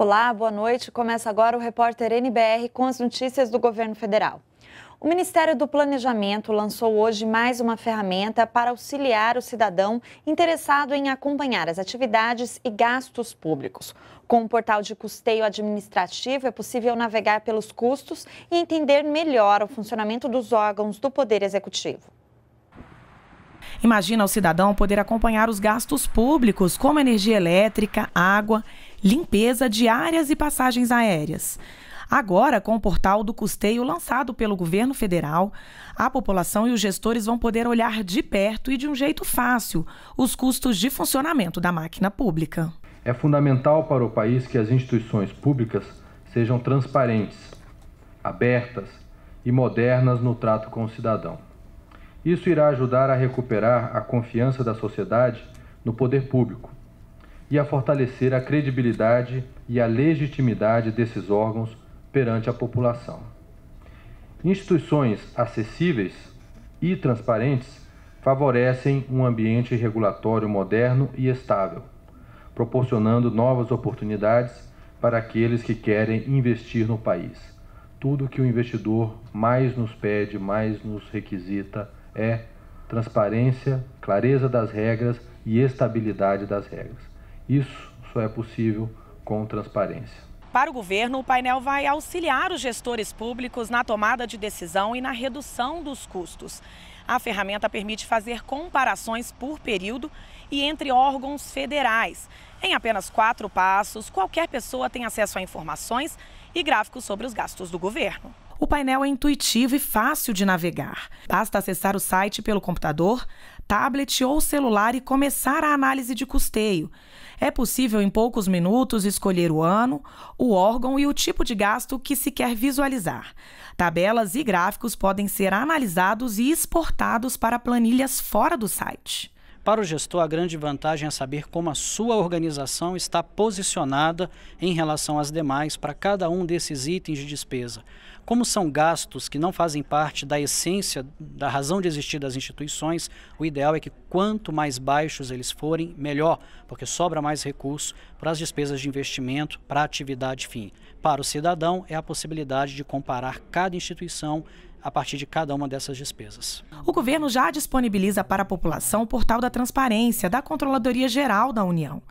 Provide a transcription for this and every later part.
Olá, boa noite. Começa agora o repórter NBR com as notícias do governo federal. O Ministério do Planejamento lançou hoje mais uma ferramenta para auxiliar o cidadão interessado em acompanhar as atividades e gastos públicos. Com o portal de custeio administrativo, é possível navegar pelos custos e entender melhor o funcionamento dos órgãos do Poder Executivo. Imagina o cidadão poder acompanhar os gastos públicos, como energia elétrica, água limpeza de áreas e passagens aéreas. Agora, com o portal do custeio lançado pelo governo federal, a população e os gestores vão poder olhar de perto e de um jeito fácil os custos de funcionamento da máquina pública. É fundamental para o país que as instituições públicas sejam transparentes, abertas e modernas no trato com o cidadão. Isso irá ajudar a recuperar a confiança da sociedade no poder público e a fortalecer a credibilidade e a legitimidade desses órgãos perante a população. Instituições acessíveis e transparentes favorecem um ambiente regulatório moderno e estável, proporcionando novas oportunidades para aqueles que querem investir no país. Tudo que o investidor mais nos pede, mais nos requisita é transparência, clareza das regras e estabilidade das regras. Isso só é possível com transparência. Para o governo, o painel vai auxiliar os gestores públicos na tomada de decisão e na redução dos custos. A ferramenta permite fazer comparações por período e entre órgãos federais. Em apenas quatro passos, qualquer pessoa tem acesso a informações e gráficos sobre os gastos do governo. O painel é intuitivo e fácil de navegar. Basta acessar o site pelo computador, tablet ou celular e começar a análise de custeio. É possível, em poucos minutos, escolher o ano, o órgão e o tipo de gasto que se quer visualizar. Tabelas e gráficos podem ser analisados e exportados para planilhas fora do site. Para o gestor, a grande vantagem é saber como a sua organização está posicionada em relação às demais para cada um desses itens de despesa. Como são gastos que não fazem parte da essência da razão de existir das instituições, o ideal é que quanto mais baixos eles forem, melhor, porque sobra mais recurso para as despesas de investimento, para a atividade fim. Para o cidadão, é a possibilidade de comparar cada instituição a partir de cada uma dessas despesas. O governo já disponibiliza para a população o portal da transparência da Controladoria Geral da União.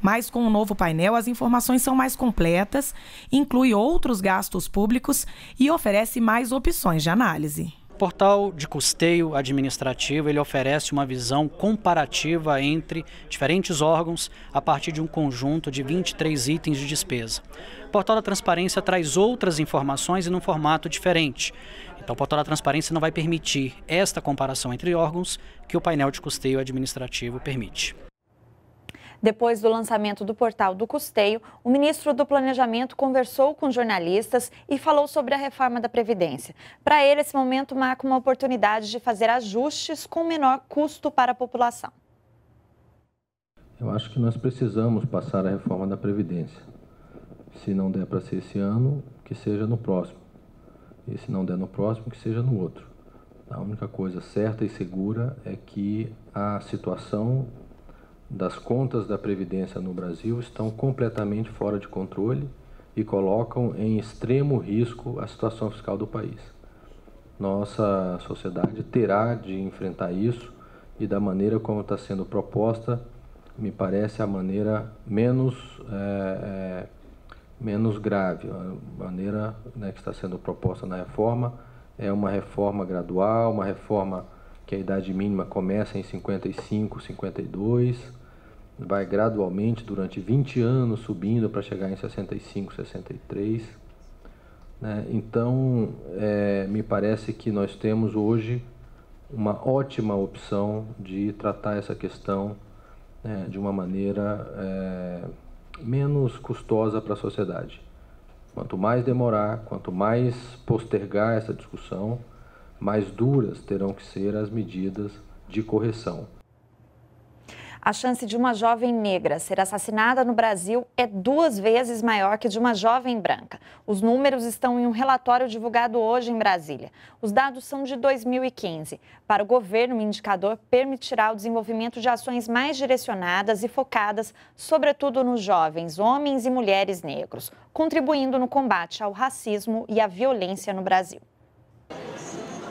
Mas com o novo painel, as informações são mais completas, inclui outros gastos públicos e oferece mais opções de análise portal de custeio administrativo ele oferece uma visão comparativa entre diferentes órgãos a partir de um conjunto de 23 itens de despesa. O portal da transparência traz outras informações e num formato diferente. Então, o portal da transparência não vai permitir esta comparação entre órgãos que o painel de custeio administrativo permite. Depois do lançamento do portal do custeio, o ministro do Planejamento conversou com jornalistas e falou sobre a reforma da Previdência. Para ele, esse momento marca uma oportunidade de fazer ajustes com menor custo para a população. Eu acho que nós precisamos passar a reforma da Previdência. Se não der para ser esse ano, que seja no próximo. E se não der no próximo, que seja no outro. A única coisa certa e segura é que a situação das contas da Previdência no Brasil estão completamente fora de controle e colocam em extremo risco a situação fiscal do país. Nossa sociedade terá de enfrentar isso e, da maneira como está sendo proposta, me parece a maneira menos, é, é, menos grave. A maneira né, que está sendo proposta na reforma é uma reforma gradual, uma reforma que a idade mínima começa em 55, 52 vai gradualmente durante 20 anos subindo para chegar em 65, 63. Né? Então, é, me parece que nós temos hoje uma ótima opção de tratar essa questão né, de uma maneira é, menos custosa para a sociedade. Quanto mais demorar, quanto mais postergar essa discussão, mais duras terão que ser as medidas de correção a chance de uma jovem negra ser assassinada no Brasil é duas vezes maior que de uma jovem branca. Os números estão em um relatório divulgado hoje em Brasília. Os dados são de 2015. Para o governo, o indicador permitirá o desenvolvimento de ações mais direcionadas e focadas, sobretudo nos jovens, homens e mulheres negros, contribuindo no combate ao racismo e à violência no Brasil.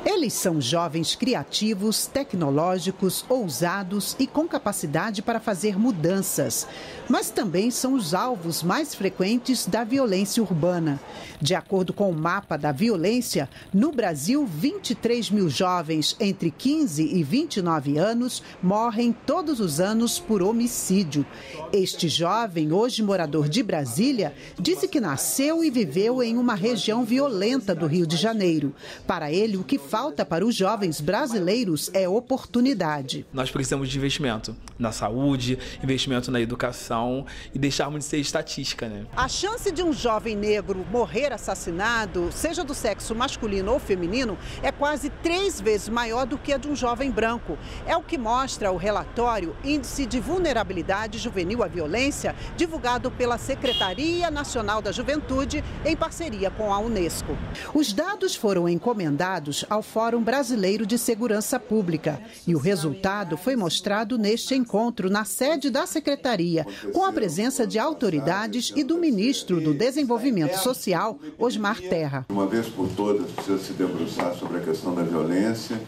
Eles são jovens criativos, tecnológicos, ousados e com capacidade para fazer mudanças, mas também são os alvos mais frequentes da violência urbana. De acordo com o mapa da violência, no Brasil, 23 mil jovens entre 15 e 29 anos morrem todos os anos por homicídio. Este jovem, hoje morador de Brasília, disse que nasceu e viveu em uma região violenta do Rio de Janeiro. Para ele, o que faz falta para os jovens brasileiros é oportunidade. Nós precisamos de investimento na saúde, investimento na educação e deixarmos de ser estatística, né? A chance de um jovem negro morrer assassinado, seja do sexo masculino ou feminino, é quase três vezes maior do que a de um jovem branco. É o que mostra o relatório Índice de Vulnerabilidade Juvenil à Violência, divulgado pela Secretaria Nacional da Juventude em parceria com a Unesco. Os dados foram encomendados ao ao Fórum Brasileiro de Segurança Pública. E o resultado foi mostrado neste encontro na sede da Secretaria, com a presença de autoridades e do ministro do Desenvolvimento Social, Osmar Terra. Uma vez por todas, precisa se debruçar sobre a questão da violência,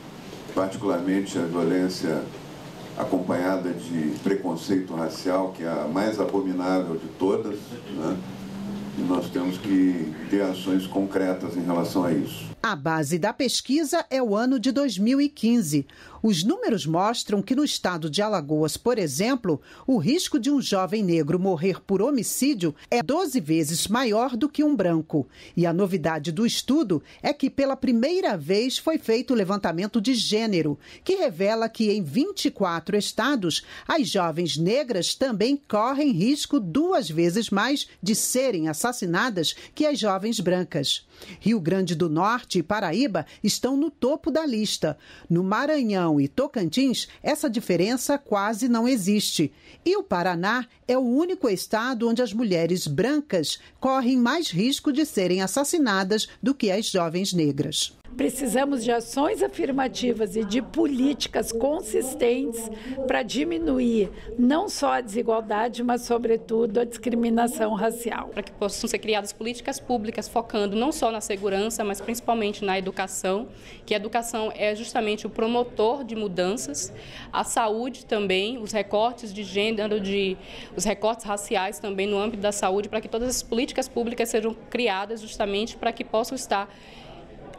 particularmente a violência acompanhada de preconceito racial, que é a mais abominável de todas, né? e nós temos que ter ações concretas em relação a isso. A base da pesquisa é o ano de 2015, os números mostram que no estado de Alagoas, por exemplo, o risco de um jovem negro morrer por homicídio é 12 vezes maior do que um branco. E a novidade do estudo é que pela primeira vez foi feito o levantamento de gênero, que revela que em 24 estados as jovens negras também correm risco duas vezes mais de serem assassinadas que as jovens brancas. Rio Grande do Norte e Paraíba estão no topo da lista. No Maranhão, Maranhão e Tocantins, essa diferença quase não existe. E o Paraná é o único estado onde as mulheres brancas correm mais risco de serem assassinadas do que as jovens negras. Precisamos de ações afirmativas e de políticas consistentes para diminuir não só a desigualdade, mas, sobretudo, a discriminação racial. Para que possam ser criadas políticas públicas focando não só na segurança, mas principalmente na educação, que a educação é justamente o promotor de mudanças, a saúde também, os recortes de gênero, de, os recortes raciais também no âmbito da saúde, para que todas as políticas públicas sejam criadas justamente para que possam estar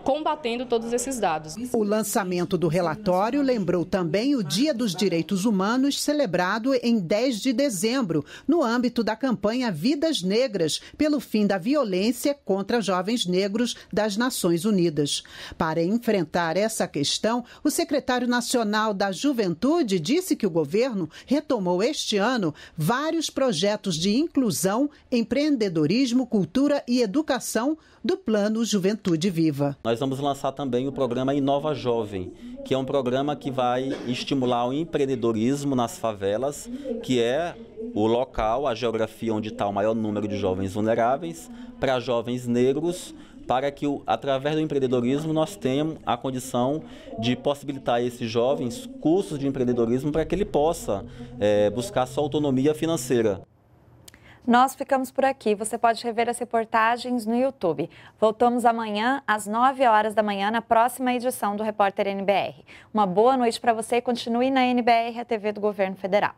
combatendo todos esses dados. O lançamento do relatório lembrou também o Dia dos Direitos Humanos, celebrado em 10 de dezembro, no âmbito da campanha Vidas Negras, pelo fim da violência contra jovens negros das Nações Unidas. Para enfrentar essa questão, o secretário nacional da Juventude disse que o governo retomou este ano vários projetos de inclusão, empreendedorismo, cultura e educação do Plano Juventude Viva nós vamos lançar também o programa Inova Jovem, que é um programa que vai estimular o empreendedorismo nas favelas, que é o local, a geografia onde está o maior número de jovens vulneráveis, para jovens negros, para que através do empreendedorismo nós tenhamos a condição de possibilitar a esses jovens cursos de empreendedorismo para que ele possa é, buscar sua autonomia financeira. Nós ficamos por aqui. Você pode rever as reportagens no YouTube. Voltamos amanhã às 9 horas da manhã na próxima edição do Repórter NBR. Uma boa noite para você e continue na NBR, a TV do Governo Federal.